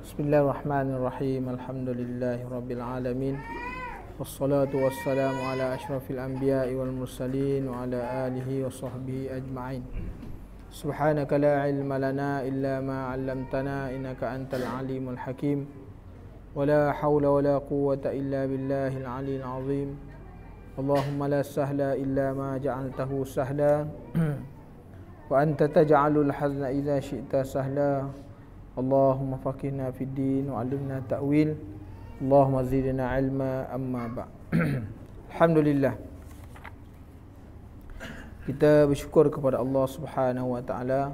Bismillahirrahmanirrahim. Alhamdulillahirabbilalamin. Wassalatu wassalamu ala asyrafil anbiya'i wal mursalin wa ala alihi wa sahbihi ajma'in. Subhanaka la ilma lana illa ma 'allamtana innaka antal alimul hakim. Wa la hawla wa la quwwata illa billahil aliyyil 'azhim. Allahumma la sahla illa ma ja'altahu sahla. Wa anta taj'alul hazna idza syi'ta sahla. Allahumma faqihna fi din wa 'allimna ta'wil. Allahumma zidna 'ilma amma ba. Alhamdulillah. Kita bersyukur kepada Allah Subhanahu wa taala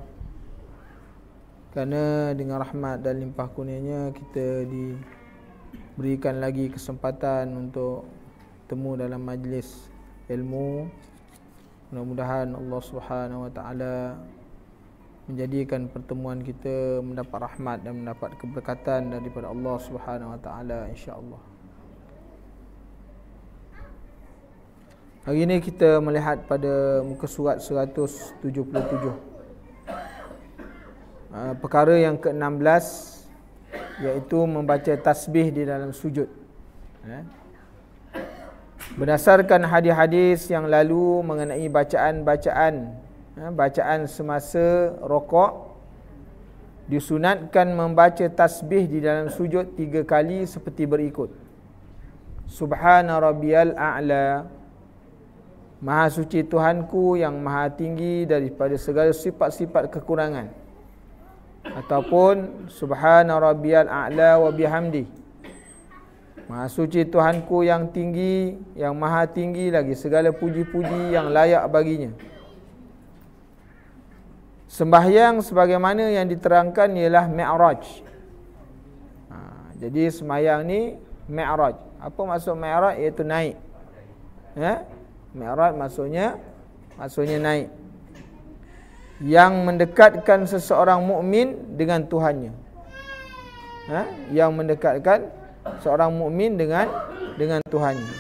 kerana dengan rahmat dan limpah kurnia kita diberikan lagi kesempatan untuk temu dalam majlis ilmu. Mudah-mudahan Allah Subhanahu wa taala menjadikan pertemuan kita mendapat rahmat dan mendapat keberkatan daripada Allah Subhanahu Wa Taala insya-Allah. Hari ini kita melihat pada muka surat 177. Ah, perkara yang ke-16 iaitu membaca tasbih di dalam sujud. Eh? Berdasarkan hadis-hadis yang lalu mengenai bacaan-bacaan Ha, bacaan semasa rokok disunatkan membaca tasbih di dalam sujud tiga kali seperti berikut. Subhana rabbiyal a'la. Maha suci Tuhanku yang maha tinggi daripada segala sifat-sifat kekurangan. Ataupun Subhana rabbiyal a'la wa bihamdi. Maha suci Tuhanku yang tinggi, yang maha tinggi lagi segala puji-puji yang layak baginya. Sembahyang sebagaimana yang diterangkan ialah mi'raj. Ha, jadi sembahyang ni mi'raj. Apa maksud mi'raj? Iaitu naik. Ya? Mi'raj maksudnya maksudnya naik. Yang mendekatkan seseorang mukmin dengan Tuhannya. Ha? Yang mendekatkan seorang mukmin dengan dengan Tuhannya.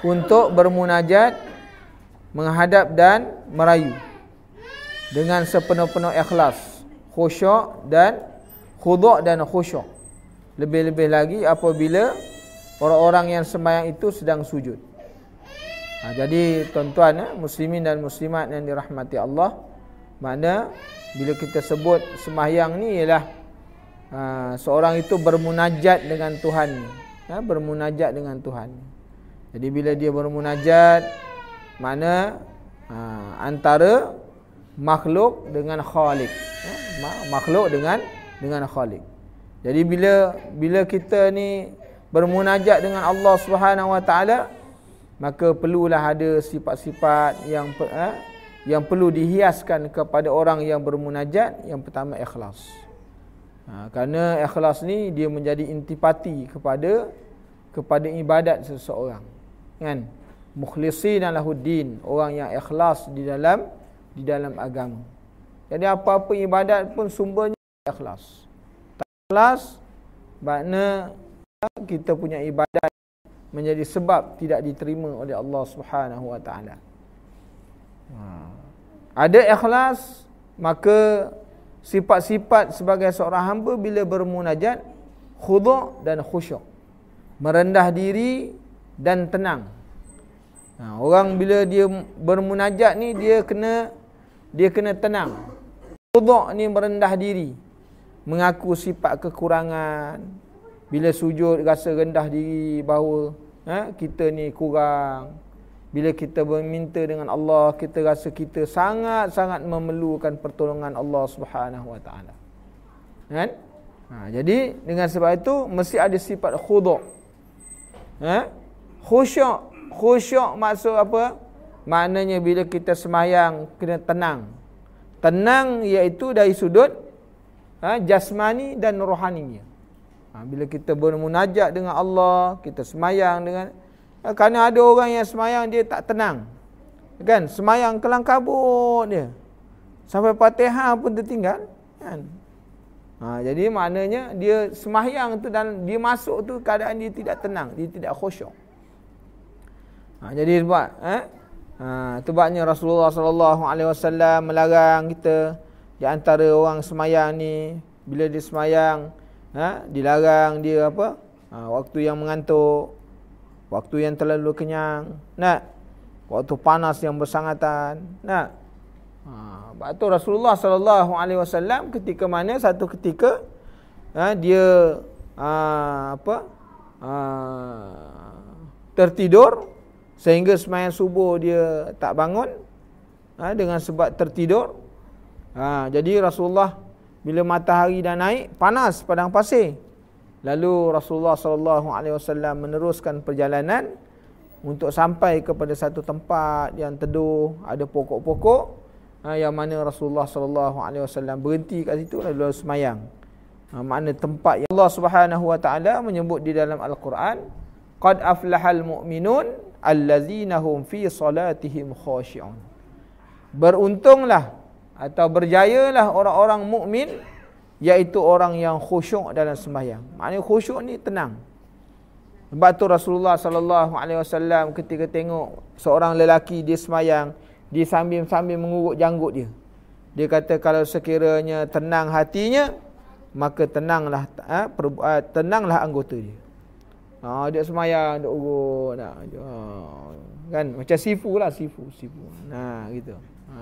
Untuk bermunajat menghadap dan merayu dengan sepenuh-penuh ikhlas khusyuk dan khudu' dan khusyuk lebih-lebih lagi apabila orang-orang yang sembahyang itu sedang sujud ha, jadi tuan-tuan ya, muslimin dan muslimat yang dirahmati Allah mana bila kita sebut sembahyang ni ialah ha, seorang itu bermunajat dengan Tuhan ya, bermunajat dengan Tuhan jadi bila dia bermunajat mana ha, antara makhluk dengan khalik ya, makhluk dengan dengan khalik jadi bila bila kita ni bermunajat dengan Allah Subhanahu Wa Taala maka perlulah ada sifat-sifat yang ha, yang perlu dihiaskan kepada orang yang bermunajat yang pertama ikhlas ha, kerana ikhlas ni dia menjadi intipati kepada kepada ibadat seseorang kan mukhlisin lahuddin orang yang ikhlas di dalam di dalam agama. Jadi apa-apa ibadat pun sumbernya ikhlas. Tak ikhlas, makna kita punya ibadat menjadi sebab tidak diterima oleh Allah Subhanahu Wa Taala. Ada ikhlas, maka sifat-sifat sebagai seorang hamba bila bermunajat, khudu' dan khusyuk. Merendah diri dan tenang. Ha, orang bila dia bermunajat ni dia kena dia kena tenang. Khudu' ni merendah diri. Mengaku sifat kekurangan. Bila sujud rasa rendah diri bahawa ha, kita ni kurang. Bila kita meminta dengan Allah, kita rasa kita sangat-sangat memerlukan pertolongan Allah Subhanahu Wa kan? Ha, jadi dengan sebab itu mesti ada sifat khudu'. Ha? Khusyuk. Khusyuk maksud apa? Maknanya bila kita semayang kena tenang. Tenang iaitu dari sudut ha, jasmani dan rohani Ha, bila kita bermunajat dengan Allah, kita semayang dengan ha, kerana ada orang yang semayang dia tak tenang. Kan? Semayang kelang kabut dia. Sampai Fatihah pun tertinggal, kan? Ha, jadi maknanya dia semayang tu dan dia masuk tu keadaan dia tidak tenang, dia tidak khusyuk. Ha, jadi sebab eh, Ha, itubatnya Rasulullah sallallahu alaihi wasallam melarang kita di antara orang semayang ni bila dia semayang ha, dilarang dia apa ha, waktu yang mengantuk waktu yang terlalu kenyang nak waktu panas yang bersangatan nak ha waktu Rasulullah sallallahu alaihi wasallam ketika mana satu ketika ha, dia ha, apa ha, tertidur sehingga semayang subuh dia tak bangun ha, dengan sebab tertidur. Ha, jadi Rasulullah bila matahari dah naik panas padang pasir. Lalu Rasulullah saw meneruskan perjalanan untuk sampai kepada satu tempat yang teduh, ada pokok-pokok ha, yang mana Rasulullah saw berhenti kat situ lalu semayang. Ha, makna tempat yang Allah Subhanahu wa taala menyebut di dalam al-Quran qad aflahal mu'minun allazinahum fi salatihim khashi'un beruntunglah atau berjayalah orang-orang mukmin iaitu orang yang khusyuk dalam sembahyang maknanya khusyuk ni tenang sebab tu Rasulullah saw ketika tengok seorang lelaki dia sembahyang dia sambil-sambil mengurut janggut dia dia kata kalau sekiranya tenang hatinya maka tenanglah ha, ha tenanglah anggota dia Ha dia semayang duk urut nak Ha kan macam sifu lah sifu sifu. Nah ha, gitu. Ha.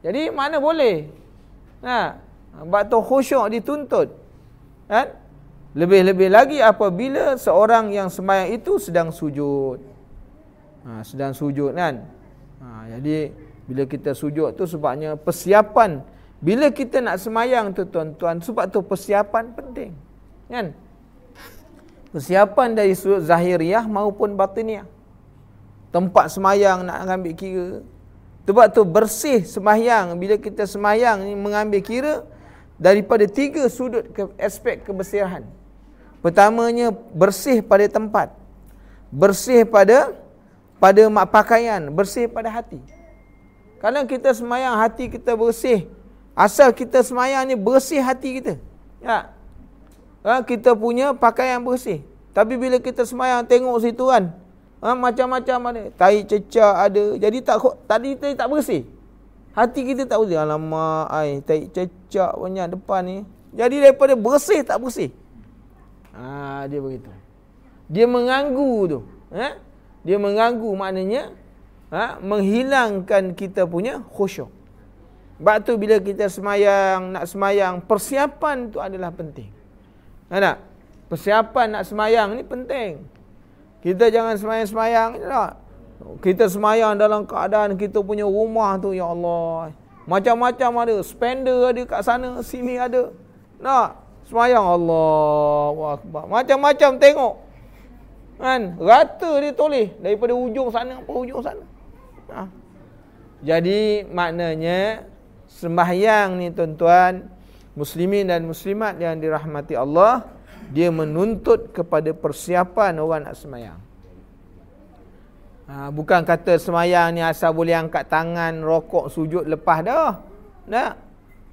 Jadi mana boleh? Nah, ha. bab tu khusyuk dituntut. Kan? Lebih-lebih lagi apabila seorang yang semayang itu sedang sujud. Ha, sedang sujud kan? Ha, jadi bila kita sujud tu sebabnya persiapan bila kita nak semayang tu tuan-tuan sebab tu persiapan penting. Kan? Ya? persiapan dari sudut zahiriah maupun batiniah. Tempat semayang nak ambil kira. Sebab tu bersih semayang. Bila kita semayang ni mengambil kira daripada tiga sudut ke, aspek kebersihan. Pertamanya bersih pada tempat. Bersih pada pada mak pakaian. Bersih pada hati. Kalau kita semayang hati kita bersih. Asal kita semayang ni bersih hati kita. Ya ha, kita punya pakaian bersih. Tapi bila kita semayang tengok situ kan, ha, macam-macam ada. Tahi cecah ada. Jadi tak tadi tadi tak bersih. Hati kita tak bersih. Alamak, ai, tahi cecah banyak depan ni. Jadi daripada bersih tak bersih. Ha, dia begitu. Dia mengganggu tu. Ha? Dia mengganggu maknanya ha? menghilangkan kita punya khusyuk. Batu bila kita semayang, nak semayang, persiapan tu adalah penting. Nampak tak? Persiapan nak semayang ni penting. Kita jangan semayang-semayang. Kita semayang dalam keadaan kita punya rumah tu. Ya Allah. Macam-macam ada. Spender ada kat sana. Sini ada. Nak? Semayang Allah. Macam-macam tengok. Kan? Rata dia tulis. Daripada ujung sana. Apa ujung sana? Ha. Jadi maknanya. Semayang ni tuan Tuan-tuan muslimin dan muslimat yang dirahmati Allah dia menuntut kepada persiapan orang nak semayang ha, bukan kata semayang ni asal boleh angkat tangan rokok sujud lepas dah tak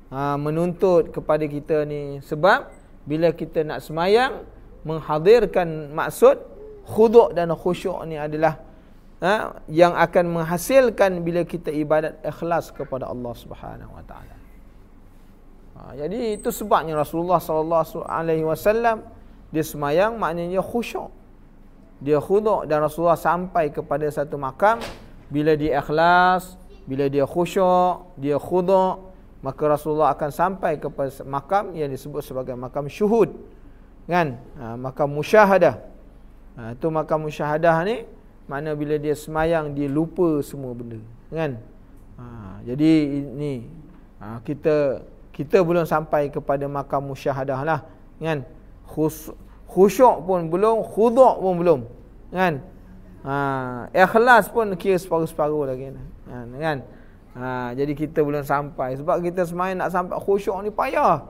ha, menuntut kepada kita ni sebab bila kita nak semayang menghadirkan maksud khuduk dan khusyuk ni adalah ha, yang akan menghasilkan bila kita ibadat ikhlas kepada Allah Subhanahu Wa Taala. Ha, jadi itu sebabnya Rasulullah sallallahu alaihi wasallam dia semayang maknanya khusyuk. Dia khuduk dan Rasulullah sampai kepada satu makam bila dia ikhlas, bila dia khusyuk, dia khuduk, maka Rasulullah akan sampai ke makam yang disebut sebagai makam syuhud. Kan? Ha, makam musyahadah. Ha, itu makam musyahadah ni mana bila dia semayang dia lupa semua benda. Kan? Ha, jadi ini ha, kita kita belum sampai kepada makam musyahadah lah kan khusyuk pun belum khudu' pun belum kan ha ikhlas pun kira separuh-separuh lagi kan ha, kan ha jadi kita belum sampai sebab kita semain nak sampai khusyuk ni payah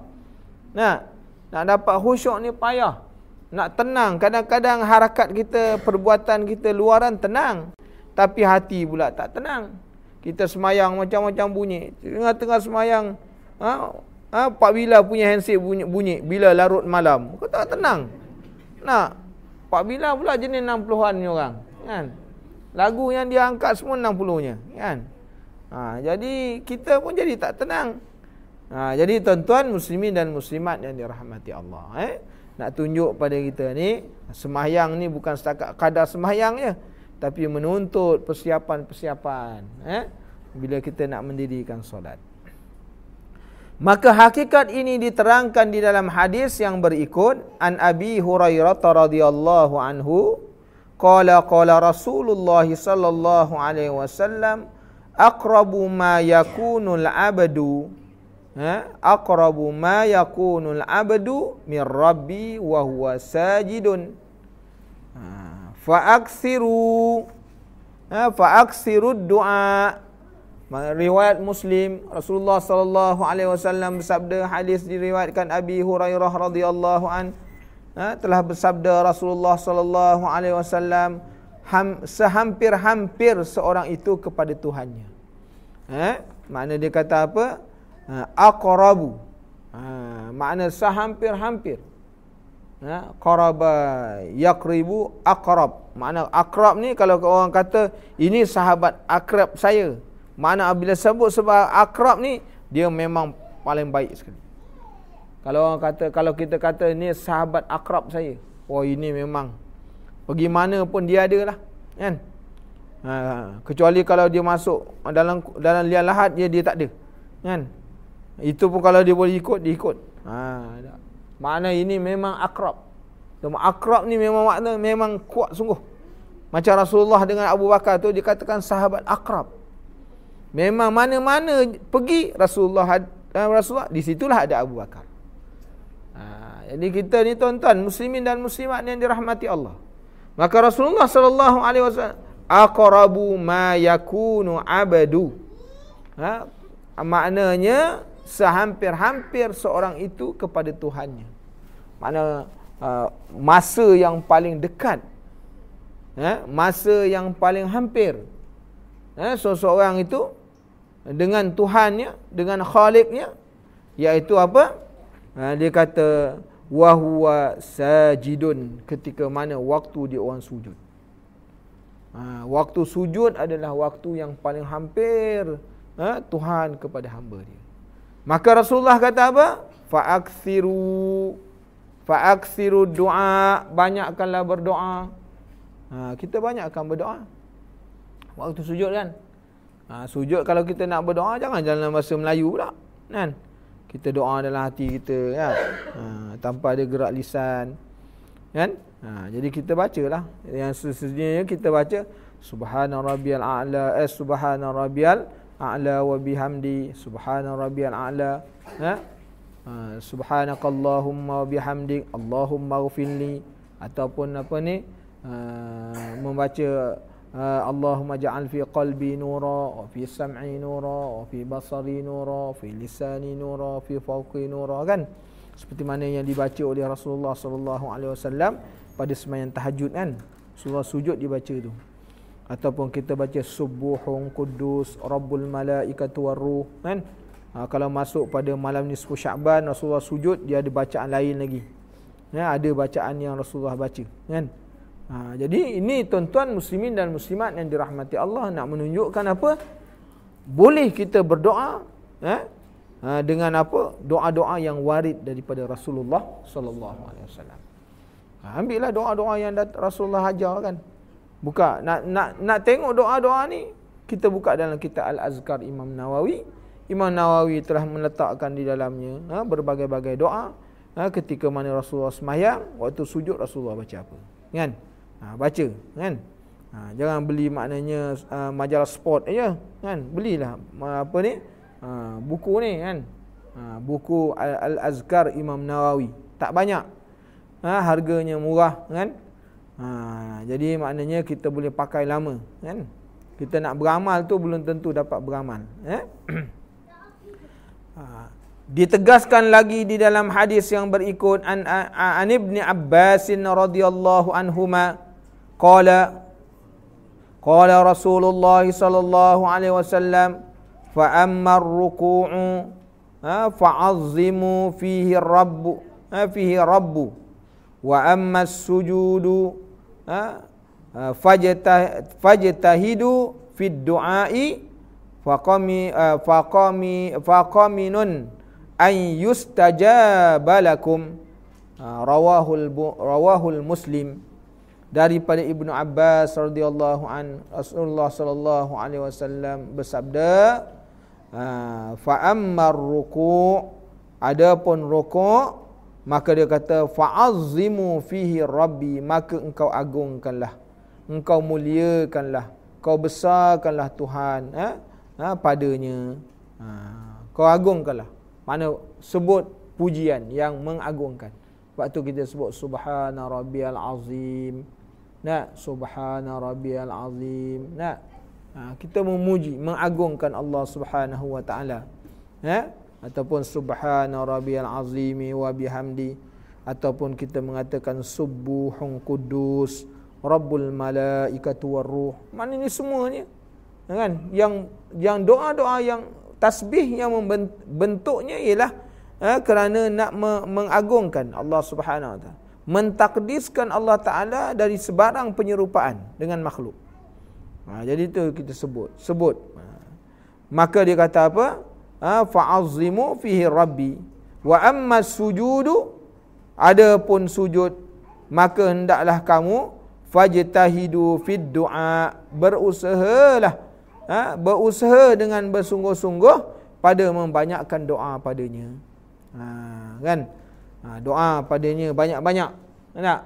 nak nak dapat khusyuk ni payah nak tenang kadang-kadang harakat kita perbuatan kita luaran tenang tapi hati pula tak tenang kita semayang macam-macam bunyi tengah-tengah semayang Ha? ha? Pak Bila punya handset bunyi, bunyi bila larut malam. Kau tak tenang. Nak. Pak Bila pula jenis 60-an ni orang. Kan? Lagu yang dia angkat semua 60-nya. Kan? Ha, jadi kita pun jadi tak tenang. Ha, jadi tuan-tuan muslimin dan muslimat yang dirahmati Allah. Eh? Nak tunjuk pada kita ni, semayang ni bukan setakat kadar semayang je. Tapi menuntut persiapan-persiapan. Eh? Bila kita nak mendirikan solat. Maka hakikat ini diterangkan di dalam hadis yang berikut An Abi Hurairah radhiyallahu anhu qala qala Rasulullah sallallahu alaihi wasallam aqrabu ma yakunul abdu ha aqrabu ma yakunul abdu min rabbi wa huwa sajidun ha, fa aksiru ha, fa aksiru du'a Riwayat Muslim Rasulullah sallallahu alaihi wasallam bersabda hadis diriwayatkan Abi Hurairah radhiyallahu an ha, telah bersabda Rasulullah sallallahu alaihi wasallam sehampir-hampir seorang itu kepada Tuhannya. Ha, makna dia kata apa? Ha, aqrabu. Ha, makna sehampir-hampir. Ha, qaraba yaqribu aqrab. Makna akrab ni kalau orang kata ini sahabat akrab saya. Mana bila sebut sebab akrab ni dia memang paling baik sekali. Kalau orang kata kalau kita kata ni sahabat akrab saya. Oh ini memang pergi mana pun dia ada lah kan. Ha, kecuali kalau dia masuk dalam dalam liang lahat dia dia tak ada. Kan? Itu pun kalau dia boleh ikut dia ikut. Ha tak. Mana ini memang akrab. Cuma akrab ni memang makna memang kuat sungguh. Macam Rasulullah dengan Abu Bakar tu dikatakan sahabat akrab. Memang mana-mana pergi Rasulullah eh, Rasulullah di situlah ada Abu Bakar. Ha, jadi kita ni tuan-tuan muslimin dan muslimat yang dirahmati Allah. Maka Rasulullah sallallahu alaihi wasallam aqrabu ma yakunu abadu. Ha, maknanya sehampir-hampir seorang itu kepada Tuhannya. Mana uh, masa yang paling dekat. Ha, masa yang paling hampir. Ha, seseorang itu dengan Tuhannya, dengan Khaliknya, iaitu apa? Ha, dia kata, Wahuwa sajidun ketika mana waktu dia orang sujud. Ha, waktu sujud adalah waktu yang paling hampir ha, Tuhan kepada hamba dia. Maka Rasulullah kata apa? Fa'aksiru Fa'aksiru doa Banyakkanlah berdoa ha, Kita banyakkan berdoa Waktu sujud kan Ha, sujud kalau kita nak berdoa jangan dalam bahasa Melayu pula. Kan? Kita doa dalam hati kita kan. Ha, tanpa ada gerak lisan. Kan? Ha, jadi kita bacalah. Yang sesungguhnya kita baca Subhana rabbiyal a'la eh, subhana rabbiyal a'la wa bihamdi subhana rabbiyal a'la. Ha? Ha, subhanakallahumma wa bihamdik allahumma ghfirli ataupun apa ni? Ha, membaca Allahumma اللهم اجعل في قلبي نورا وفي سمعي نورا وفي بصري نورا وفي لساني نورا وفي فوقي نورا kan seperti mana yang dibaca oleh Rasulullah sallallahu alaihi wasallam pada sembahyang tahajud kan surah sujud dibaca tu ataupun kita baca subuhun kudus rabbul malaikatu waruh kan ha, kalau masuk pada malam nisfu syaban Rasulullah sujud dia ada bacaan lain lagi ya, ada bacaan yang Rasulullah baca kan Ha, jadi ini tuan-tuan muslimin dan muslimat yang dirahmati Allah nak menunjukkan apa? Boleh kita berdoa eh? Ha, dengan apa? Doa-doa yang warid daripada Rasulullah sallallahu ha, alaihi wasallam. Ha, ambillah doa-doa yang Rasulullah ajar kan. Buka nak nak nak tengok doa-doa ni, kita buka dalam kitab Al-Azkar Imam Nawawi. Imam Nawawi telah meletakkan di dalamnya ha, berbagai-bagai doa ha, ketika mana Rasulullah semayang, waktu sujud Rasulullah baca apa. Kan? Ya? ha, baca kan ha, jangan beli maknanya uh, majalah sport aja kan belilah uh, apa ni uh, buku ni kan uh, buku al azkar imam nawawi tak banyak ha, harganya murah kan ha, jadi maknanya kita boleh pakai lama kan kita nak beramal tu belum tentu dapat beramal eh ditegaskan lagi di dalam hadis yang berikut an, an, an ibni abbasin radhiyallahu anhuma قال قال رسول الله صلى الله عليه وسلم فأما الركوع فعظموا فيه الرب فيه رب وأما السجود فجتهد في الدعاء فقمي فقمي فقمن أن يستجاب لكم رواه رواه المسلم daripada Ibnu Abbas radhiyallahu an Rasulullah sallallahu alaihi wasallam bersabda ah, fa ammar ruku' adapun rukuk maka dia kata fa fa'azzimu fihi rabbi maka engkau agungkanlah engkau muliakanlah kau besarkanlah Tuhan eh ha, padanya ha, kau agungkanlah mana sebut pujian yang mengagungkan waktu kita sebut subhana rabbiyal azim Nah, subhana rabbiyal azim. Nah. Ha, kita memuji, mengagungkan Allah Subhanahu wa taala. Ya? Ataupun subhana rabbiyal azimi wa bihamdi ataupun kita mengatakan subbuhun kudus rabbul malaikatu war ruh. Mana ini semuanya ha, kan yang yang doa-doa yang tasbih yang membentuknya ialah ha, kerana nak mengagungkan Allah Subhanahu wa taala mentakdiskan Allah Taala dari sebarang penyerupaan dengan makhluk. Ha, jadi itu kita sebut, sebut. Ha. Maka dia kata apa? Ha, fa'azzimu fihi rabbi wa amma sujudu adapun sujud maka hendaklah kamu fajtahidu fid du'a berusahalah ha, berusaha dengan bersungguh-sungguh pada membanyakkan doa padanya. Ha, kan? ha, doa padanya banyak-banyak nak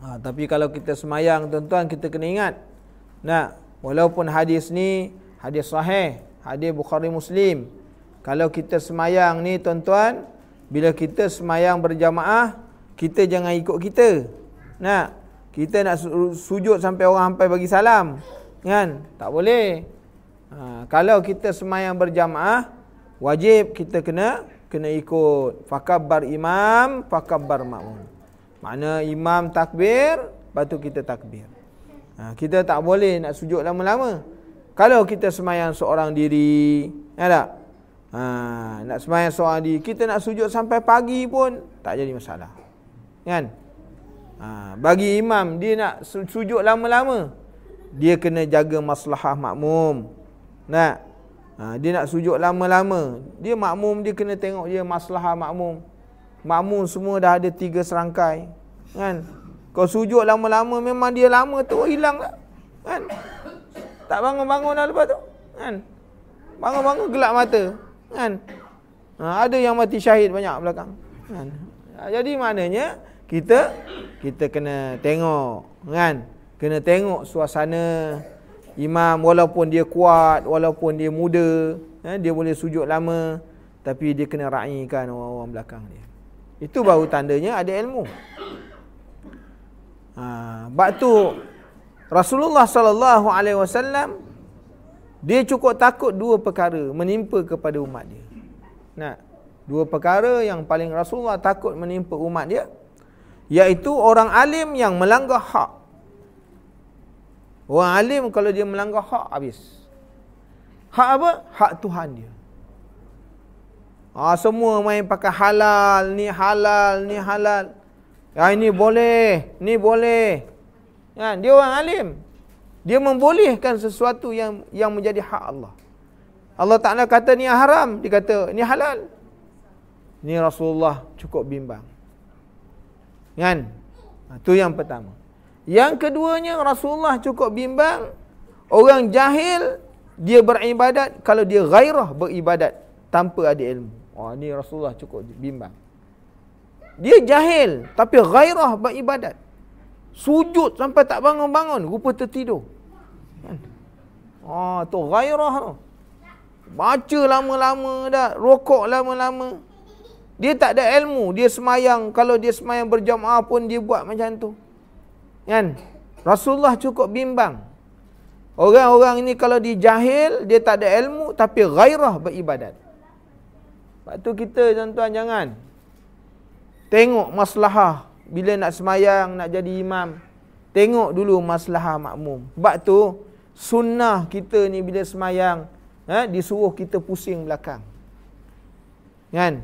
ha, tapi kalau kita semayang tuan-tuan kita kena ingat nak walaupun hadis ni hadis sahih hadis Bukhari Muslim kalau kita semayang ni tuan-tuan bila kita semayang berjamaah kita jangan ikut kita nak kita nak sujud sampai orang sampai bagi salam kan tak boleh ha, kalau kita semayang berjamaah wajib kita kena kena ikut fakabbar imam fakabbar makmum makna imam takbir patut kita takbir ha, kita tak boleh nak sujud lama-lama kalau kita semayang seorang diri ya tak ha, nak semayang seorang diri kita nak sujud sampai pagi pun tak jadi masalah kan ha, bagi imam dia nak sujud lama-lama dia kena jaga maslahah makmum nak Ha, dia nak sujud lama-lama. Dia makmum dia kena tengok dia masalah makmum. Makmum semua dah ada tiga serangkai. Kan? Kau sujud lama-lama memang dia lama tu oh, hilang lah. Kan? Tak bangun-bangun lah lepas tu. Kan? Bangun-bangun gelap mata. Kan? Ha, ada yang mati syahid banyak belakang. Kan? Ha, jadi maknanya kita kita kena tengok kan? Kena tengok suasana imam walaupun dia kuat walaupun dia muda ya, dia boleh sujud lama tapi dia kena raikan orang-orang belakang dia itu baru tandanya ada ilmu ha bab tu Rasulullah sallallahu alaihi wasallam dia cukup takut dua perkara menimpa kepada umat dia nah dua perkara yang paling Rasulullah takut menimpa umat dia iaitu orang alim yang melanggar hak Orang alim kalau dia melanggar hak habis. Hak apa? Hak Tuhan dia. Ah semua main pakai halal, ni halal, ni halal. Ya ini boleh, ni boleh. Ya, dia orang alim. Dia membolehkan sesuatu yang yang menjadi hak Allah. Allah Taala kata ni haram, dia kata ni halal. Ni Rasulullah cukup bimbang. Kan? Ah, tu yang pertama. Yang keduanya Rasulullah cukup bimbang orang jahil dia beribadat kalau dia gairah beribadat tanpa ada ilmu. Oh ni Rasulullah cukup bimbang. Dia jahil tapi gairah beribadat. Sujud sampai tak bangun-bangun rupa tertidur. Oh tu gairah tu. Baca lama-lama dah, rokok lama-lama. Dia tak ada ilmu, dia semayang. Kalau dia semayang berjamaah pun dia buat macam tu. Kan? Rasulullah cukup bimbang. Orang-orang ini kalau dijahil, dia tak ada ilmu tapi gairah beribadat. Sebab tu kita tuan-tuan jangan. Tengok maslahah bila nak semayang, nak jadi imam. Tengok dulu maslahah makmum. Sebab tu sunnah kita ni bila semayang, ha, disuruh kita pusing belakang. Kan?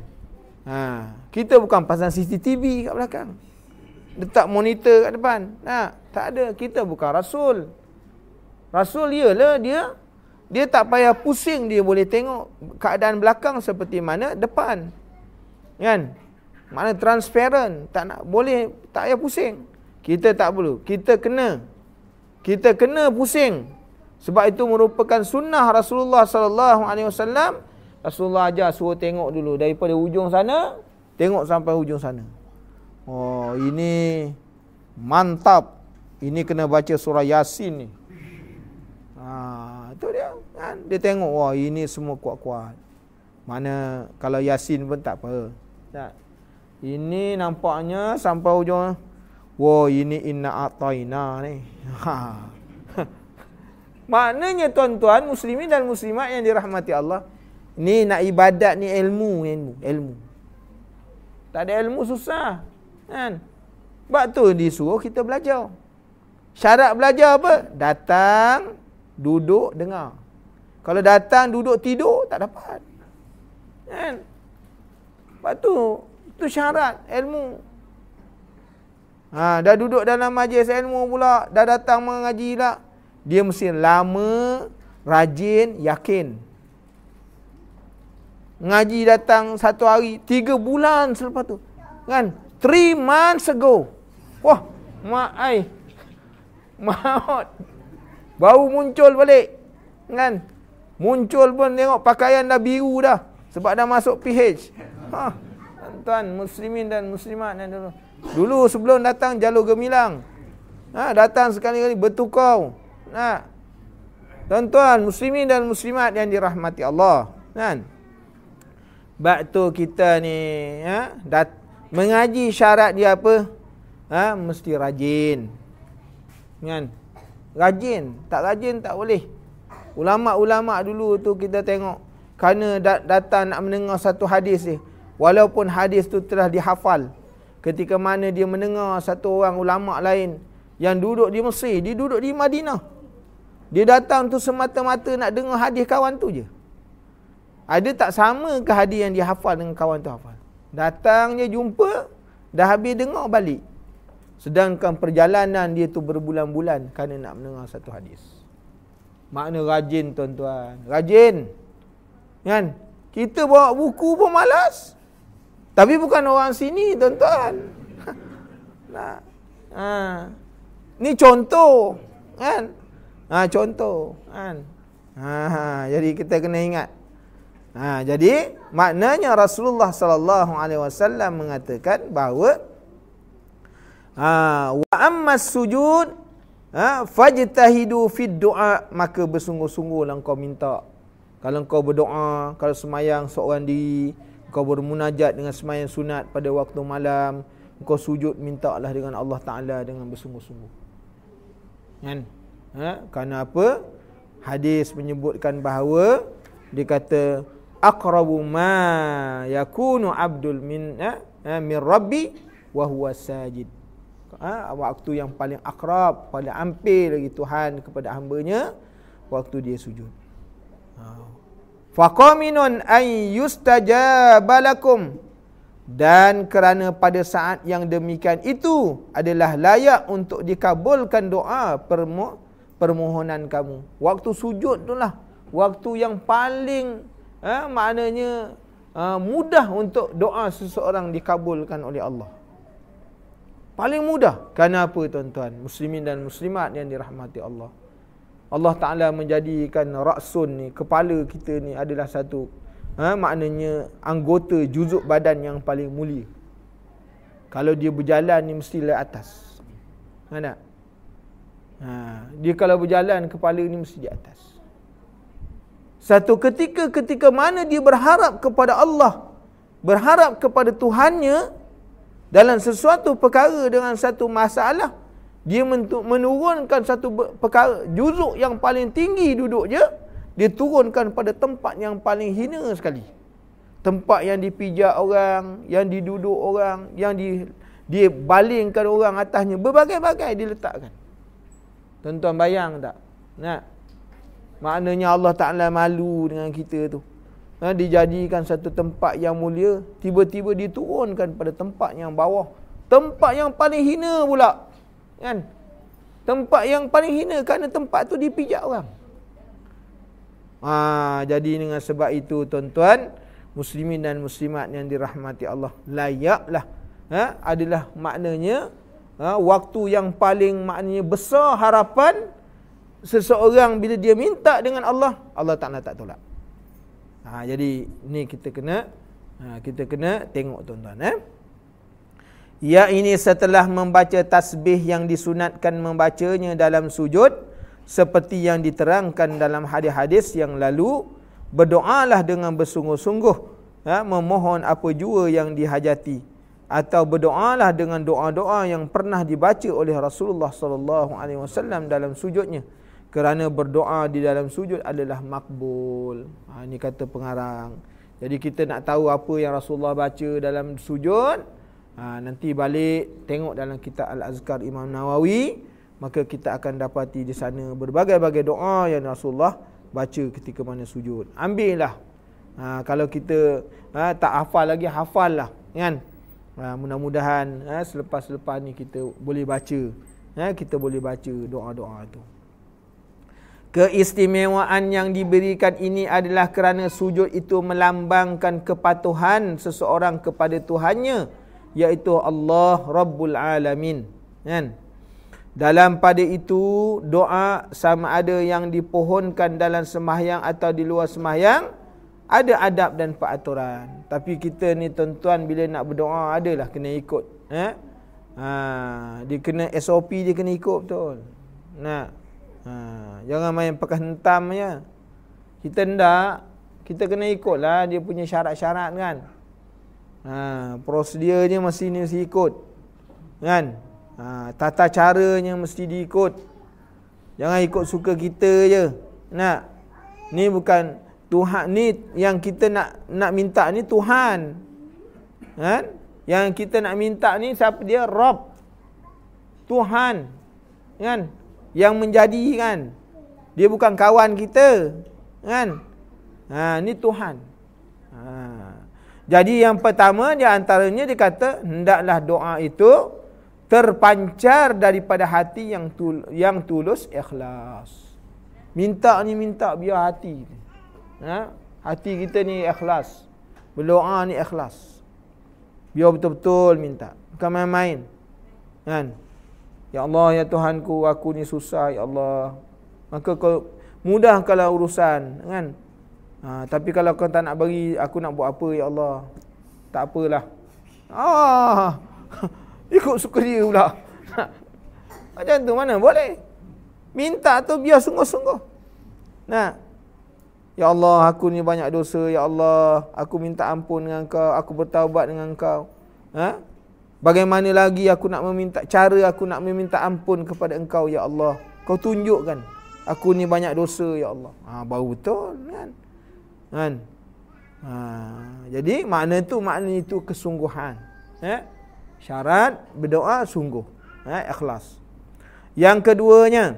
Ha, kita bukan pasang CCTV kat belakang letak monitor kat depan. Nah, tak ada. Kita bukan rasul. Rasul ialah dia dia tak payah pusing dia boleh tengok keadaan belakang seperti mana depan. Kan? Mana transparent, tak nak boleh tak payah pusing. Kita tak perlu. Kita kena kita kena pusing. Sebab itu merupakan sunnah Rasulullah sallallahu alaihi wasallam. Rasulullah ajar suruh tengok dulu daripada hujung sana, tengok sampai hujung sana. Oh, ini mantap. Ini kena baca surah Yasin ni. Ha, itu dia. Kan? Dia tengok, wah ini semua kuat-kuat. Mana kalau Yasin pun tak apa. Tak. Ini nampaknya sampai hujung. Wah ini inna atayna ni. Ha. Maknanya tuan-tuan, muslimin dan muslimat yang dirahmati Allah. ni nak ibadat ni ilmu, ilmu, ilmu. Tak ada ilmu susah. Kan? Sebab tu disuruh kita belajar. Syarat belajar apa? Datang, duduk, dengar. Kalau datang, duduk, tidur, tak dapat. Kan? Sebab tu, tu syarat ilmu. Ha, dah duduk dalam majlis ilmu pula, dah datang mengaji lah. Dia mesti lama, rajin, yakin. Ngaji datang satu hari, tiga bulan selepas tu. Kan? Three months ago. Wah, mak ai. Maut. Baru muncul balik. Kan? Muncul pun tengok pakaian dah biru dah. Sebab dah masuk PH. Ha. Tuan, muslimin dan muslimat. Dan dulu. dulu sebelum datang jalur gemilang. Ha, datang sekali-kali bertukau. Ha. Tuan-tuan, muslimin dan muslimat yang dirahmati Allah. Kan? Ha. Baktu kita ni ha, datang Mengaji syarat dia apa? Ha? Mesti rajin. Kan? Rajin. Tak rajin tak boleh. Ulama'-ulama' dulu tu kita tengok. Kerana dat- datang nak mendengar satu hadis ni. Walaupun hadis tu telah dihafal. Ketika mana dia mendengar satu orang ulama' lain. Yang duduk di Mesir. Dia duduk di Madinah. Dia datang tu semata-mata nak dengar hadis kawan tu je. Ada tak sama ke hadis yang dihafal dengan kawan tu hafal? Datangnya jumpa, dah habis dengar balik. Sedangkan perjalanan dia tu berbulan-bulan kerana nak mendengar satu hadis. Makna rajin tuan-tuan. Rajin. Kan? Kita bawa buku pun malas. Tapi bukan orang sini tuan-tuan. nah. Ha. Ni contoh. Kan? Ha, contoh. Kan? Ha, ha. jadi kita kena ingat. Ha, jadi maknanya Rasulullah sallallahu alaihi wasallam mengatakan bahawa ha, wa amma sujud ha, fajtahidu fi doa maka bersungguh-sungguhlah kau minta. Kalau kau berdoa, kalau semayang seorang diri, kau bermunajat dengan semayang sunat pada waktu malam, kau sujud mintalah dengan Allah Taala dengan bersungguh-sungguh. Kan? Ha, kerana apa? Hadis menyebutkan bahawa dia kata aqrabu ma yakunu abdul min eh, eh, min rabbi wa huwa sajid ha, waktu yang paling akrab paling hampir lagi Tuhan kepada hambanya waktu dia sujud ha. fa qaminun ay yustajabalakum dan kerana pada saat yang demikian itu adalah layak untuk dikabulkan doa permohonan kamu. Waktu sujud itulah waktu yang paling ha, maknanya ha, mudah untuk doa seseorang dikabulkan oleh Allah. Paling mudah. Kenapa tuan-tuan? Muslimin dan muslimat yang dirahmati Allah. Allah Ta'ala menjadikan raksun ni, kepala kita ni adalah satu ha, maknanya anggota juzuk badan yang paling mulia. Kalau dia berjalan ni mesti lewat atas. Mana? Ha, ha, dia kalau berjalan kepala ni mesti di atas. Satu ketika ketika mana dia berharap kepada Allah, berharap kepada Tuhannya dalam sesuatu perkara dengan satu masalah, dia menurunkan satu perkara juzuk yang paling tinggi duduk je, dia turunkan pada tempat yang paling hina sekali. Tempat yang dipijak orang, yang diduduk orang, yang di dia balingkan orang atasnya, berbagai-bagai diletakkan. Tuan-tuan bayang tak? Nak? Maknanya Allah Ta'ala malu dengan kita tu. Ha, dijadikan satu tempat yang mulia. Tiba-tiba diturunkan pada tempat yang bawah. Tempat yang paling hina pula. Kan? Tempat yang paling hina kerana tempat tu dipijak orang. Ha, jadi dengan sebab itu tuan-tuan. Muslimin dan muslimat yang dirahmati Allah. Layaklah. Ha, adalah maknanya. Ha, waktu yang paling maknanya besar harapan. Harapan seseorang bila dia minta dengan Allah, Allah Ta'ala tak tolak. Ha, jadi ni kita kena ha, kita kena tengok tuan-tuan. Eh? Ya ini setelah membaca tasbih yang disunatkan membacanya dalam sujud seperti yang diterangkan dalam hadis-hadis yang lalu berdoalah dengan bersungguh-sungguh ya, memohon apa jua yang dihajati atau berdoalah dengan doa-doa yang pernah dibaca oleh Rasulullah sallallahu alaihi wasallam dalam sujudnya kerana berdoa di dalam sujud adalah makbul. Ha, ini kata pengarang. Jadi kita nak tahu apa yang Rasulullah baca dalam sujud, ha, nanti balik tengok dalam kitab Al-Azkar Imam Nawawi, maka kita akan dapati di sana berbagai-bagai doa yang Rasulullah baca ketika mana sujud. Ambillah. Ha, kalau kita ha, tak hafal lagi, hafal lah. Kan? Ha, mudah-mudahan ha, selepas-lepas ni kita boleh baca. Ha, kita boleh baca doa-doa itu. Keistimewaan yang diberikan ini adalah kerana sujud itu melambangkan kepatuhan seseorang kepada Tuhannya iaitu Allah Rabbul Alamin. Kan? Dalam pada itu doa sama ada yang dipohonkan dalam semahyang atau di luar semahyang ada adab dan peraturan. Tapi kita ni tuan-tuan bila nak berdoa adalah kena ikut. Eh? Ha, dia kena SOP dia kena ikut betul. Nah. Ha, jangan main pekah hentam je. Ya. Kita hendak, kita kena ikutlah dia punya syarat-syarat kan. Ha, prosedurnya mesti ni mesti ikut. Kan? Ha, tata caranya mesti diikut. Jangan ikut suka kita je. Nak? Ni bukan Tuhan ni yang kita nak nak minta ni Tuhan. Kan? Yang kita nak minta ni siapa dia? Rob. Tuhan. Kan? yang menjadi kan. Dia bukan kawan kita. Kan? Ha, ini Tuhan. Ha. Jadi yang pertama di antaranya dia kata hendaklah doa itu terpancar daripada hati yang tul- yang tulus ikhlas. Minta ni minta biar hati. Ha? Hati kita ni ikhlas. Berdoa ni ikhlas. Biar betul-betul minta. Bukan main-main. Kan? Ha. Ya Allah, Ya Tuhanku, aku ni susah, Ya Allah. Maka kau mudahkanlah urusan, kan? Ha, tapi kalau kau tak nak bagi, aku nak buat apa, Ya Allah? Tak apalah. Ah, ikut suka dia pula. Macam tu mana boleh? Minta tu biar sungguh-sungguh. Nah, Ya Allah, aku ni banyak dosa. Ya Allah, aku minta ampun dengan kau. Aku bertaubat dengan kau. Ha? Bagaimana lagi aku nak meminta cara aku nak meminta ampun kepada engkau ya Allah. Kau tunjukkan aku ni banyak dosa ya Allah. Ha baru betul kan. Kan. Ha jadi makna tu makna itu kesungguhan. Ya. Eh? Syarat berdoa sungguh. Ya eh? ikhlas. Yang keduanya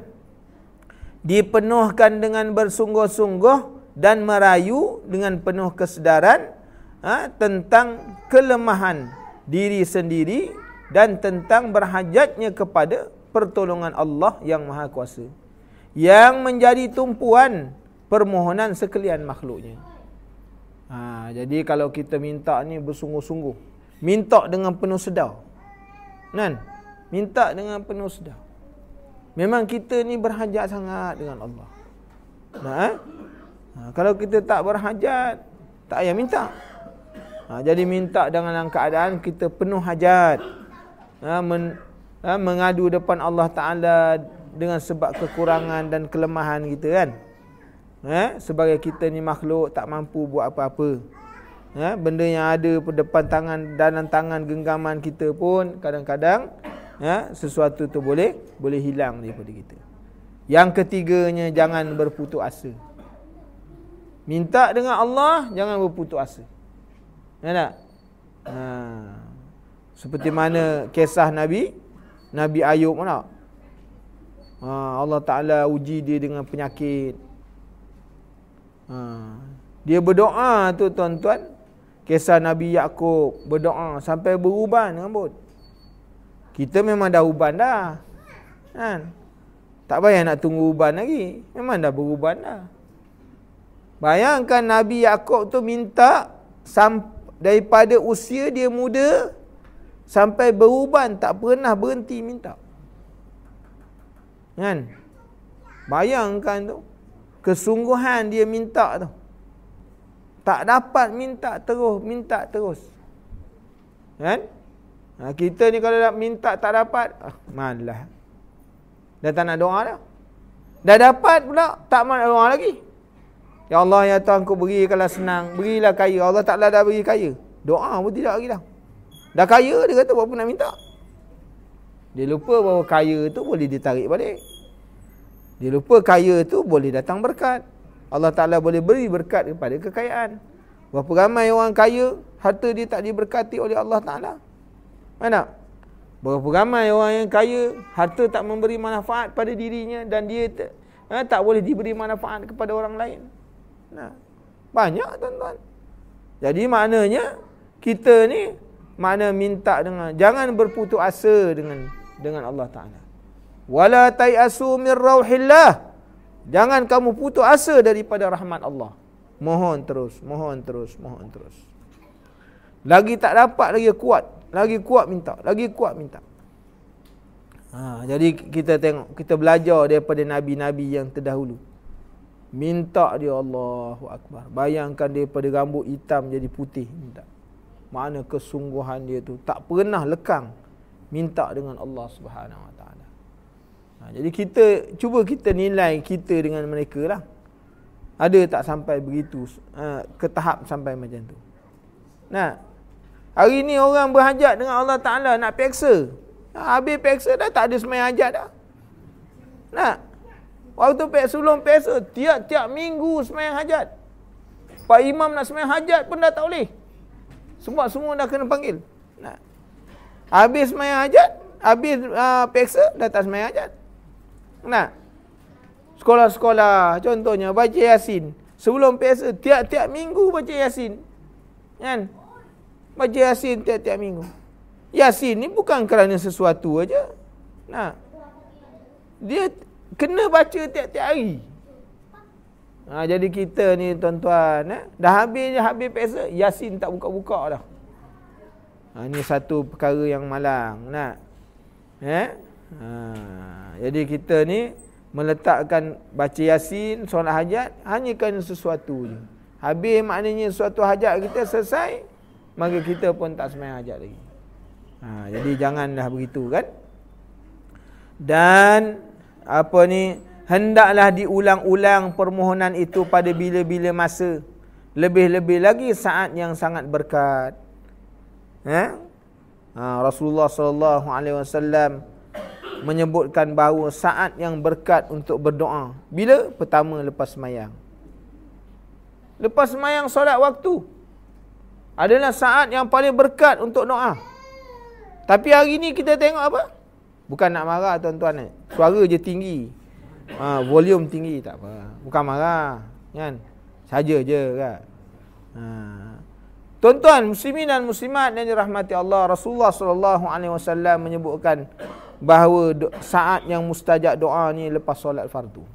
dipenuhkan dengan bersungguh-sungguh dan merayu dengan penuh kesedaran ha? tentang kelemahan diri sendiri dan tentang berhajatnya kepada pertolongan Allah yang Maha Kuasa yang menjadi tumpuan permohonan sekalian makhluknya. Ha, jadi kalau kita minta ni bersungguh-sungguh, minta dengan penuh sedar. Kan? Minta dengan penuh sedar. Memang kita ni berhajat sangat dengan Allah. ha? ha, kalau kita tak berhajat, tak payah minta. Ha, jadi minta dengan keadaan kita penuh hajat. Ha, men, ha, mengadu depan Allah Ta'ala dengan sebab kekurangan dan kelemahan kita kan. Ha, sebagai kita ni makhluk tak mampu buat apa-apa. Ha, benda yang ada depan tangan, dan tangan genggaman kita pun kadang-kadang ha, sesuatu tu boleh boleh hilang daripada kita. Yang ketiganya jangan berputus asa. Minta dengan Allah jangan berputus asa. Ya tak? Ha. Seperti mana kisah Nabi Nabi Ayub mana? Ha, Allah Ta'ala uji dia dengan penyakit ha. Dia berdoa tu tuan-tuan Kisah Nabi Yaakob Berdoa sampai beruban rambut Kita memang dah uban dah kan? Tak payah nak tunggu uban lagi Memang dah beruban dah Bayangkan Nabi Yaakob tu minta Sampai daripada usia dia muda sampai beruban tak pernah berhenti minta. Kan? Bayangkan tu. Kesungguhan dia minta tu. Tak dapat minta terus, minta terus. Kan? Ha, kita ni kalau nak minta tak dapat, ah, malah. Dah tak nak doa dah. Dah dapat pula, tak nak doa lagi. Ya Allah ya Tuhan aku berikanlah senang Berilah kaya Allah Ta'ala dah beri kaya Doa pun tidak lagi dah Dah kaya dia kata apa nak minta Dia lupa bahawa kaya tu boleh ditarik balik Dia lupa kaya tu boleh datang berkat Allah Ta'ala boleh beri berkat kepada kekayaan Berapa ramai orang kaya Harta dia tak diberkati oleh Allah Ta'ala Mana? Berapa ramai orang yang kaya Harta tak memberi manfaat pada dirinya Dan dia tak, ha, eh, tak boleh diberi manfaat kepada orang lain Nah. Banyak tuan-tuan. Jadi maknanya kita ni mana minta dengan jangan berputus asa dengan dengan Allah Taala. Wala tai'asu min rauhillah. Jangan kamu putus asa daripada rahmat Allah. Mohon terus, mohon terus, mohon terus. Lagi tak dapat lagi kuat, lagi kuat minta, lagi kuat minta. Ha, jadi kita tengok, kita belajar daripada nabi-nabi yang terdahulu. Minta dia Allahu Akbar. Bayangkan dia pada rambut hitam jadi putih. Minta. Mana kesungguhan dia tu. Tak pernah lekang. Minta dengan Allah Subhanahu Wa Taala. Ha, jadi kita, cuba kita nilai kita dengan mereka lah. Ada tak sampai begitu. Uh, ke tahap sampai macam tu. Nah, hari ni orang berhajat dengan Allah Ta'ala nak peksa. Ha, habis peksa dah tak ada semayang hajat dah. Nah. Waktu pek sulung pesa tiap-tiap minggu semayang hajat. Pak imam nak semayang hajat pun dah tak boleh. Semua semua dah kena panggil. Nah. Habis semayang hajat, habis uh, ah, peksa dah tak semayang hajat. Nah. Sekolah-sekolah contohnya baca Yasin. Sebelum peksa tiap-tiap minggu baca Yasin. Kan? Baca Yasin tiap-tiap minggu. Yasin ni bukan kerana sesuatu aja. Nah. Dia kena baca tiap-tiap hari. Ha, jadi kita ni tuan-tuan, eh, dah habisnya habis peksa, Yasin tak buka-buka dah. Ha, ini satu perkara yang malang. Nak? Eh? Ha, jadi kita ni meletakkan baca Yasin, solat hajat, hanya kena sesuatu je. Habis maknanya sesuatu hajat kita selesai, maka kita pun tak semayang hajat lagi. Ha, jadi janganlah begitu kan. Dan apa ni hendaklah diulang-ulang permohonan itu pada bila-bila masa lebih-lebih lagi saat yang sangat berkat eh? ha, Rasulullah sallallahu alaihi wasallam menyebutkan bahawa saat yang berkat untuk berdoa bila pertama lepas sembahyang lepas sembahyang solat waktu adalah saat yang paling berkat untuk doa tapi hari ni kita tengok apa? Bukan nak marah tuan-tuan eh. Suara je tinggi. Ha, volume tinggi tak apa. Bukan marah. Kan? Saja je kan. Ha. Tuan-tuan muslimin dan muslimat yang dirahmati Allah Rasulullah sallallahu alaihi wasallam menyebutkan bahawa saat yang mustajab doa ni lepas solat fardu.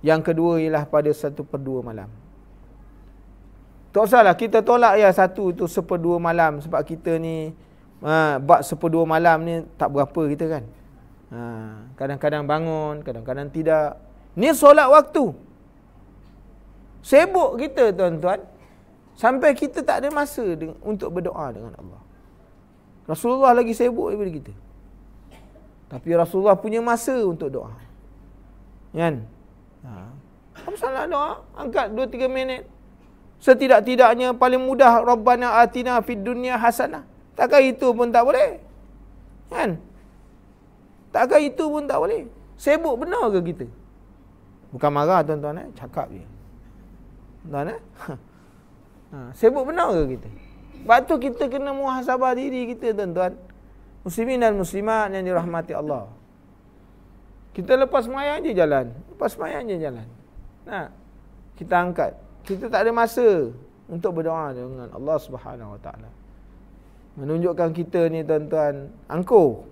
Yang kedua ialah pada satu per dua malam. Tak usahlah kita tolak ya satu itu seper malam sebab kita ni ha, bab sepuluh malam ni tak berapa kita kan. Ha, kadang-kadang bangun, kadang-kadang tidak. Ni solat waktu. Sibuk kita tuan-tuan. Sampai kita tak ada masa dengan, untuk berdoa dengan Allah. Rasulullah lagi sibuk daripada kita. Tapi Rasulullah punya masa untuk doa. Kan? Ha. Apa salah doa? Angkat dua tiga minit. Setidak-tidaknya paling mudah Rabbana atina fid dunya hasanah. Takkan itu pun tak boleh? Kan? Takkan itu pun tak boleh? Sibuk benar ke kita? Bukan marah tuan-tuan eh, cakap je. Tuan eh? Ha, sibuk benar ke kita? Sebab tu kita kena muhasabah diri kita tuan-tuan. Muslimin dan muslimat yang dirahmati Allah. Kita lepas semayang je jalan. Lepas semayang je jalan. Nah, kita angkat. Kita tak ada masa untuk berdoa dengan Allah Subhanahu Wa Taala menunjukkan kita ni tuan-tuan angkuh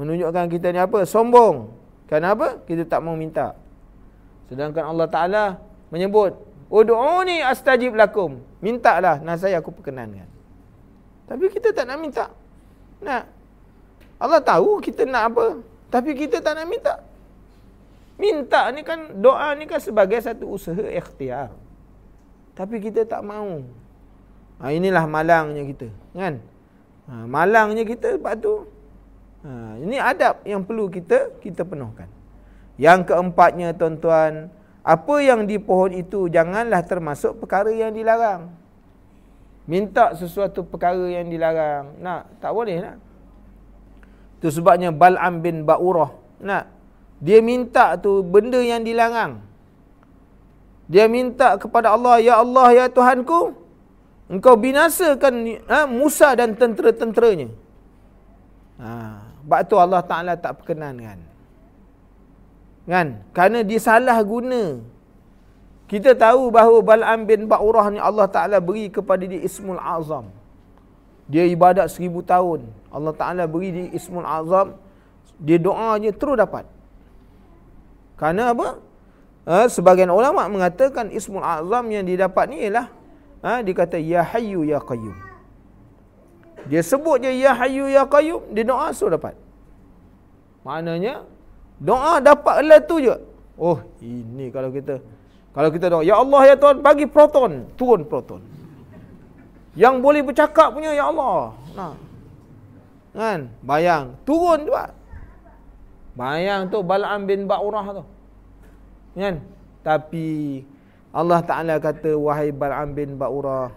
menunjukkan kita ni apa sombong kenapa kita tak mau minta sedangkan Allah Taala menyebut ud'uni oh, astajib lakum mintalah Nasai aku perkenankan tapi kita tak nak minta nak Allah tahu kita nak apa tapi kita tak nak minta minta ni kan doa ni kan sebagai satu usaha ikhtiar tapi kita tak mau Ha, inilah malangnya kita. Kan? Ha, malangnya kita patu. Ha, ini adab yang perlu kita kita penuhkan. Yang keempatnya tuan-tuan, apa yang di pohon itu janganlah termasuk perkara yang dilarang. Minta sesuatu perkara yang dilarang. Nak, tak boleh nak. Itu sebabnya Bal'am bin Ba'urah. Nak, dia minta tu benda yang dilarang. Dia minta kepada Allah, Ya Allah, Ya Tuhanku, Engkau binasakan ha, Musa dan tentera-tenteranya. Ha, sebab tu Allah Ta'ala tak perkenan kan. Kan? Kerana dia salah guna. Kita tahu bahawa Bal'am bin Ba'urah ni Allah Ta'ala beri kepada dia Ismul Azam. Dia ibadat seribu tahun. Allah Ta'ala beri dia Ismul Azam. Dia doanya terus dapat. Kerana apa? Ha, sebagian ulama mengatakan Ismul Azam yang didapat ni ialah ha, dia kata ya hayyu ya qayyum dia sebut je ya hayyu ya qayyum dia doa so dapat maknanya doa dapat lah tu je oh ini kalau kita kalau kita doa ya Allah ya Tuhan bagi proton turun proton yang boleh bercakap punya ya Allah nah kan bayang turun juga bayang tu Bal'am bin Ba'urah tu kan tapi Allah Ta'ala kata Wahai Bal'am bin Ba'urah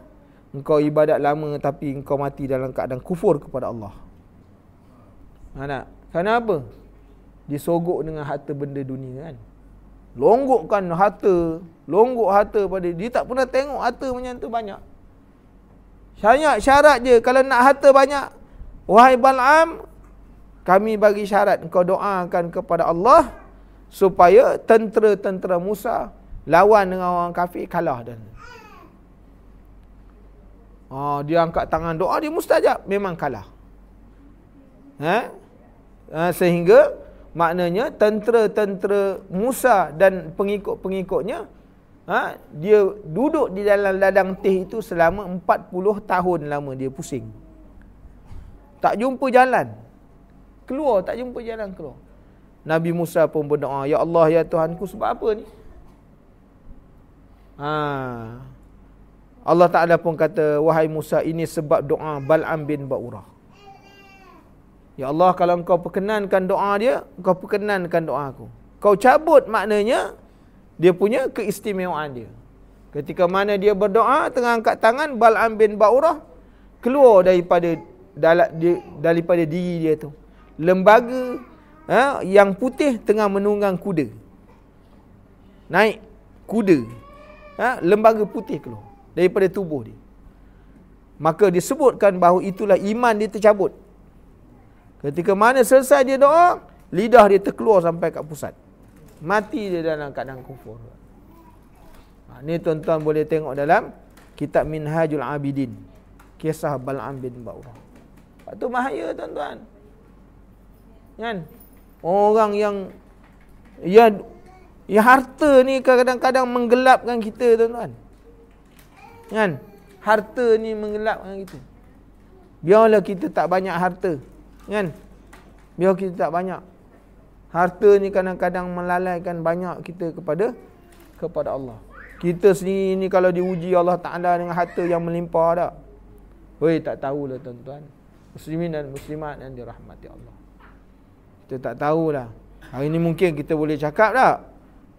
Engkau ibadat lama tapi engkau mati dalam keadaan kufur kepada Allah Mana? Ha, Kenapa? Disogok dengan harta benda dunia kan Longgokkan harta Longgok harta pada dia Dia tak pernah tengok harta macam tu banyak Syarat syarat je Kalau nak harta banyak Wahai Bal'am Kami bagi syarat Engkau doakan kepada Allah Supaya tentera-tentera Musa lawan dengan orang kafir kalah dan oh, dia angkat tangan doa dia mustajab memang kalah eh? eh sehingga maknanya tentera-tentera Musa dan pengikut-pengikutnya ha dia duduk di dalam ladang teh itu selama 40 tahun lama dia pusing tak jumpa jalan keluar tak jumpa jalan keluar Nabi Musa pun berdoa ya Allah ya Tuhanku sebab apa ni Ha. Allah Ta'ala pun kata, Wahai Musa, ini sebab doa Bal'am bin Ba'ura. Ya Allah, kalau engkau perkenankan doa dia, engkau perkenankan doa aku. Kau cabut maknanya, dia punya keistimewaan dia. Ketika mana dia berdoa, tengah angkat tangan, Bal'am bin Ba'ura keluar daripada dalam dia, daripada diri dia tu. Lembaga ha, yang putih tengah menunggang kuda. Naik kuda ha, lembaga putih keluar daripada tubuh dia. Maka disebutkan bahawa itulah iman dia tercabut. Ketika mana selesai dia doa, lidah dia terkeluar sampai kat pusat. Mati dia dalam keadaan kufur. Ha, ni tuan-tuan boleh tengok dalam kitab Minhajul Abidin. Kisah Bal'am bin Ba'urah. Itu bahaya tuan-tuan. Kan? Orang yang yang Ya harta ni kadang-kadang menggelapkan kita tuan-tuan. Kan? Harta ni menggelapkan kita. Biarlah kita tak banyak harta. Kan? Biar kita tak banyak. Harta ni kadang-kadang melalaikan banyak kita kepada kepada Allah. Kita sendiri ni kalau diuji Allah Ta'ala dengan harta yang melimpah tak? Weh tak tahulah tuan-tuan. Muslimin dan muslimat yang dirahmati Allah. Kita tak tahulah. Hari ni mungkin kita boleh cakap tak?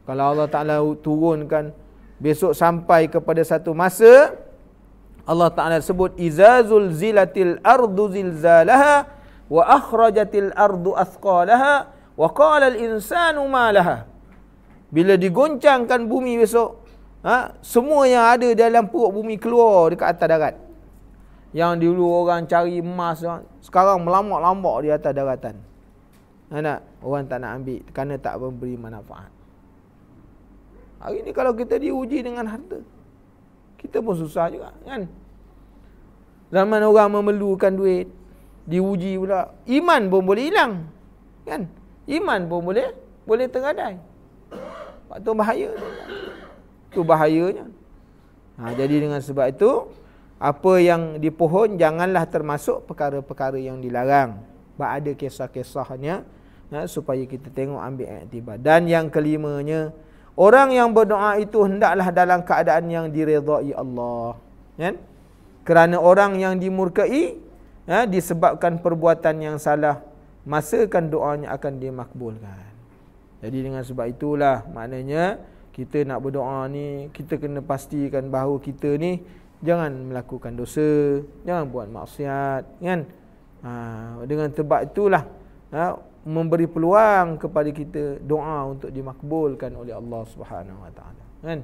Kalau Allah Ta'ala turunkan Besok sampai kepada satu masa Allah Ta'ala sebut Izazul Zilatil ardu zilzalaha Wa akhrajatil ardu asqalaha Wa qalal insanu malaha Bila digoncangkan bumi besok ha, Semua yang ada dalam perut bumi keluar dekat atas darat yang dulu orang cari emas sekarang melambak-lambak di atas daratan. Anak orang tak nak ambil kerana tak memberi manfaat. Hari ni kalau kita diuji dengan harta, kita pun susah juga kan. Zaman orang memerlukan duit, diuji pula. Iman pun boleh hilang. Kan? Iman pun boleh boleh tergadai. tu bahaya. Itu bahayanya. Ha, jadi dengan sebab itu, apa yang dipohon janganlah termasuk perkara-perkara yang dilarang. Sebab ada kisah-kisahnya ya, supaya kita tengok ambil aktibat. Dan yang kelimanya, Orang yang berdoa itu hendaklah dalam keadaan yang diredai Allah. Ya? Kerana orang yang dimurkai ya, disebabkan perbuatan yang salah, masa masakan doanya akan dimakbulkan. Jadi dengan sebab itulah maknanya kita nak berdoa ni, kita kena pastikan bahawa kita ni jangan melakukan dosa, jangan buat maksiat. Kan? Ha, dengan sebab itulah ha, memberi peluang kepada kita doa untuk dimakbulkan oleh Allah Subhanahu Wa Taala. Kan?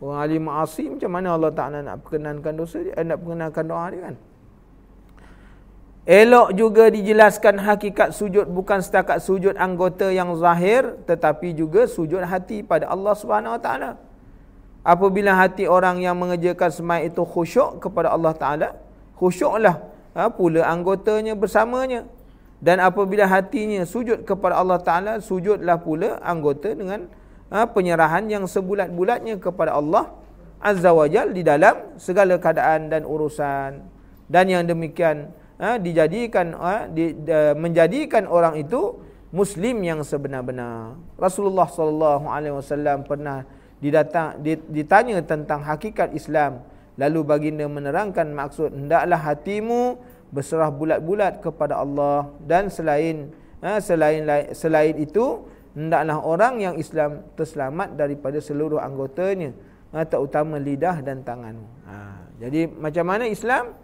Orang ahli ma'asi macam mana Allah Taala nak perkenankan dosa dia, eh, nak perkenankan doa dia kan? Elok juga dijelaskan hakikat sujud bukan setakat sujud anggota yang zahir tetapi juga sujud hati pada Allah Subhanahu Wa Taala. Apabila hati orang yang mengerjakan semai itu khusyuk kepada Allah Taala, khusyuklah ha, pula anggotanya bersamanya dan apabila hatinya sujud kepada Allah Taala sujudlah pula anggota dengan ha, penyerahan yang sebulat-bulatnya kepada Allah Azza wa Jal di dalam segala keadaan dan urusan dan yang demikian ha, dijadikan ha, menjadikan orang itu muslim yang sebenar-benar Rasulullah sallallahu alaihi wasallam pernah didatang ditanya tentang hakikat Islam lalu baginda menerangkan maksud hendaklah hatimu berserah bulat-bulat kepada Allah dan selain ha, selain selain itu hendaklah orang yang Islam terselamat daripada seluruh anggotanya ha, terutama lidah dan tangan. Ha, jadi macam mana Islam?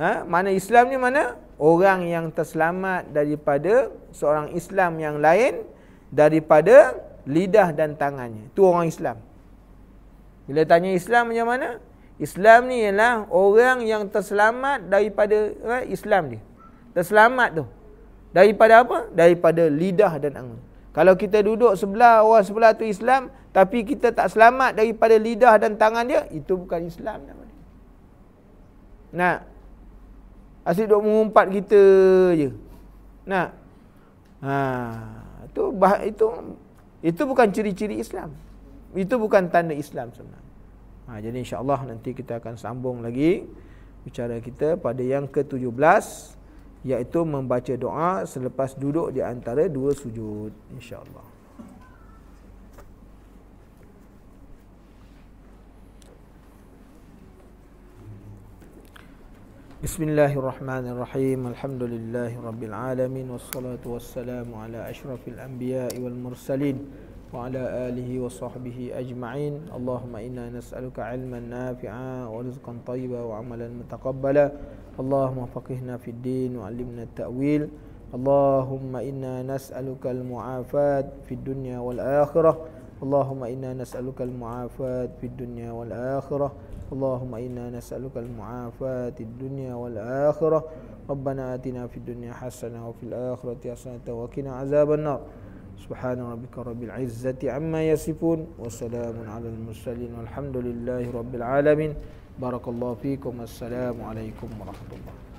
Ha, mana Islam ni mana? Orang yang terselamat daripada seorang Islam yang lain daripada lidah dan tangannya. Itu orang Islam. Bila tanya Islam macam mana? Islam ni ialah orang yang terselamat daripada eh, Islam dia. Terselamat tu. Daripada apa? Daripada lidah dan anggota. Kalau kita duduk sebelah orang sebelah tu Islam tapi kita tak selamat daripada lidah dan tangan dia, itu bukan Islam nama dia. Nak. Asyik duk mengumpat kita je. Nak. Ha, itu itu itu bukan ciri-ciri Islam. Itu bukan tanda Islam sebenarnya. Ha, jadi insyaAllah nanti kita akan sambung lagi bicara kita pada yang ke-17 iaitu membaca doa selepas duduk di antara dua sujud insyaAllah. بسم الله الرحمن الرحيم الحمد لله رب العالمين والصلاه وعلى آله وصحبه أجمعين اللهم إنا نسألك علما نافعا ورزقا طيبا وعملا متقبلا اللهم فقهنا في الدين وعلمنا التأويل اللهم إنا نسألك المعافاة في الدنيا والآخرة اللهم إنا نسألك المعافاة في الدنيا والآخرة اللهم إنا نسألك المعافاة في الدنيا والآخرة ربنا آتنا في الدنيا حسنة وفي الآخرة حسنة وقنا عذاب النار سبحان ربك رب العزة عما يصفون وسلام على المرسلين والحمد لله رب العالمين بارك الله فيكم السلام عليكم ورحمة الله